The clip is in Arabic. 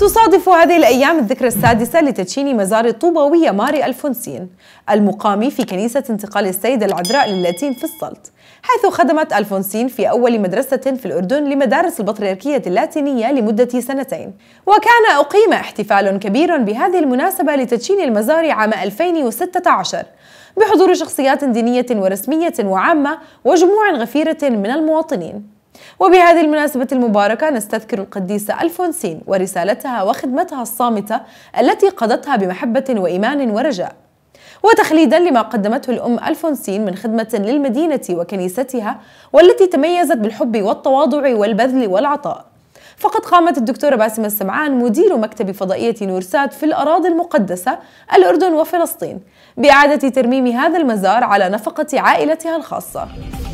تصادف هذه الأيام الذكرى السادسة لتدشين مزار الطوباوية ماري ألفونسين المقام في كنيسة انتقال السيدة العذراء للاتين في السلط حيث خدمت ألفونسين في أول مدرسة في الأردن لمدارس البطريركية اللاتينية لمدة سنتين وكان أقيم احتفال كبير بهذه المناسبة لتدشين المزار عام 2016 بحضور شخصيات دينية ورسمية وعامة وجموع غفيرة من المواطنين وبهذه المناسبة المباركة نستذكر القديسة ألفونسين ورسالتها وخدمتها الصامتة التي قضتها بمحبة وإيمان ورجاء وتخليدا لما قدمته الأم ألفونسين من خدمة للمدينة وكنيستها والتي تميزت بالحب والتواضع والبذل والعطاء فقد قامت الدكتورة باسمة السمعان مدير مكتب فضائية نورسات في الأراضي المقدسة الأردن وفلسطين بإعادة ترميم هذا المزار على نفقة عائلتها الخاصة